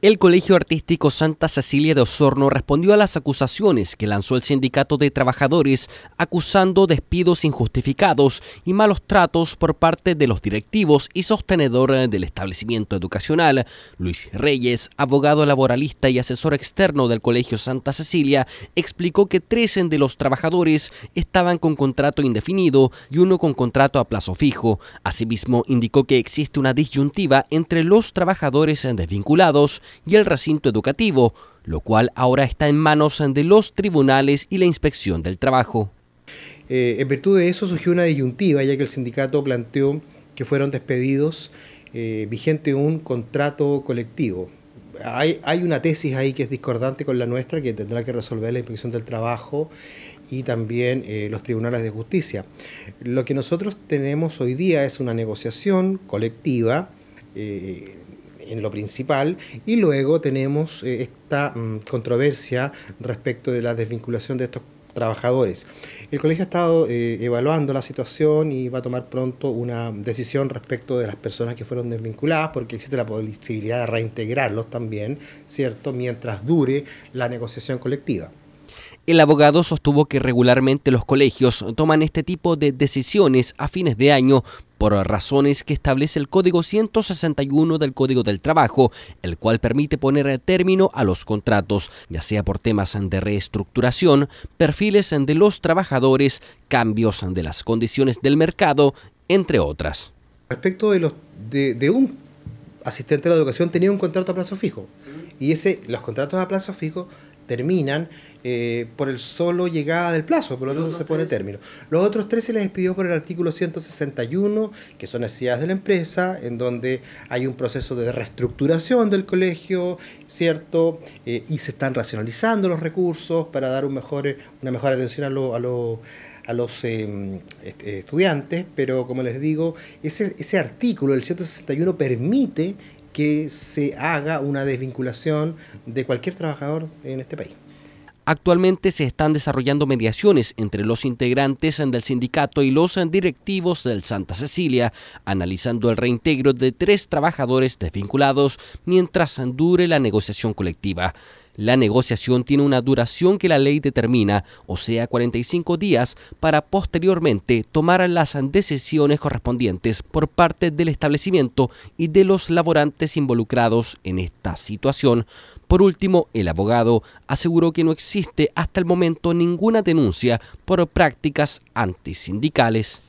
El Colegio Artístico Santa Cecilia de Osorno respondió a las acusaciones que lanzó el sindicato de trabajadores acusando despidos injustificados y malos tratos por parte de los directivos y sostenedor del establecimiento educacional. Luis Reyes, abogado laboralista y asesor externo del Colegio Santa Cecilia, explicó que 13 de los trabajadores estaban con contrato indefinido y uno con contrato a plazo fijo. Asimismo, indicó que existe una disyuntiva entre los trabajadores desvinculados y el recinto educativo, lo cual ahora está en manos de los tribunales y la inspección del trabajo. Eh, en virtud de eso surgió una disyuntiva, ya que el sindicato planteó que fueron despedidos eh, vigente un contrato colectivo. Hay, una tesis ahí que es discordante con la nuestra, que tendrá que resolver la inspección del trabajo y también eh, los tribunales de justicia. Lo que nosotros tenemos hoy día es una negociación colectiva en lo principal y luego tenemos eh, esta mm, controversia respecto de la desvinculación de estos trabajadores. El colegio ha estado eh, evaluando la situación y va a tomar pronto una decisión respecto de las personas que fueron desvinculadas, porque existe la posibilidad de reintegrarlos también, ¿cierto?, mientras dure la negociación colectiva. El abogado sostuvo que regularmente los colegios toman este tipo de decisiones a fines de año por razones que establece el Código 161 del Código del Trabajo, el cual permite poner término a los contratos, ya sea por temas de reestructuración, perfiles de los trabajadores, cambios de las condiciones del mercado, entre otras. Respecto de, un asistente de la educación, tenía un contrato a plazo fijo. Y ese, los contratos a plazo fijo terminan eh, por el solo llegada del plazo, por lo tanto se pone término. Los otros tres se les despidió por el artículo 161, que son necesidades de la empresa, en donde hay un proceso de reestructuración del colegio, ¿cierto? Eh, y se están racionalizando los recursos para dar un mejor, una mejor atención a los... A los em, eh, estudiantes, pero como les digo, ese, ese artículo, el 161, permite que se haga una desvinculación de cualquier trabajador en este país. Actualmente se están desarrollando mediaciones entre los integrantes del sindicato y los directivos del Santa Cecilia, analizando el reintegro de tres trabajadores desvinculados mientras dure la negociación colectiva. La negociación tiene una duración que la ley determina, o sea, 45 días, para posteriormente tomar las decisiones correspondientes por parte del establecimiento y de los laborantes involucrados en esta situación. Por último, el abogado aseguró que no existe hasta el momento ninguna denuncia por prácticas antisindicales.